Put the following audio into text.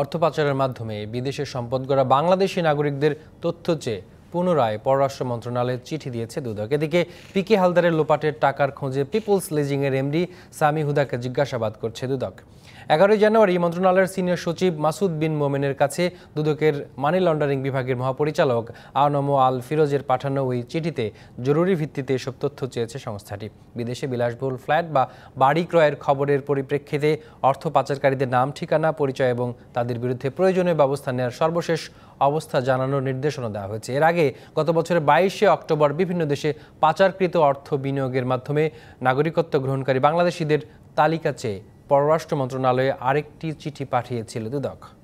অর্থ পাচারের মাধ্যমে বিদেশে সম্পদ গড়া বাংলাদেশি নাগরিকদের তথ্য চেয়ে পুনরায় পররাষ্ট্র মন্ত্রণালয়ে চিঠি দিয়েছে দুদক এদিকে পিকে হালদারের লোপাটের টাকার খোঁজে পিপলস লিজিংয়ের এমডি সামি হুদাকে জিজ্ঞাসাবাদ করছে দুদক এগারোই জানুয়ারি মন্ত্রণালয়ের সিনিয়র সচিব মাসুদ বিন মোমেনের কাছে দুদকের মানি লন্ডারিং বিভাগের মহাপরিচালক আনম আল ফিরোজের পাঠানো ওই চিঠিতে জরুরি ভিত্তিতে এসব তথ্য চেয়েছে সংস্থাটি বিদেশে বিলাসবহুল ফ্ল্যাট বা বাড়ি ক্রয়ের খবরের পরিপ্রেক্ষিতে অর্থ পাচারকারীদের নাম ঠিকানা পরিচয় এবং তাদের বিরুদ্ধে প্রয়োজনীয় ব্যবস্থা নেওয়ার সর্বশেষ অবস্থা জানানোর নির্দেশনা দেওয়া হয়েছে এর আগে থেকে গত বছরের বাইশে অক্টোবর বিভিন্ন দেশে পাচারকৃত অর্থ বিনিয়োগের মাধ্যমে নাগরিকত্ব গ্রহণকারী বাংলাদেশিদের তালিকা চেয়ে পররাষ্ট্র মন্ত্রণালয়ে আরেকটি চিঠি পাঠিয়েছিল দুদক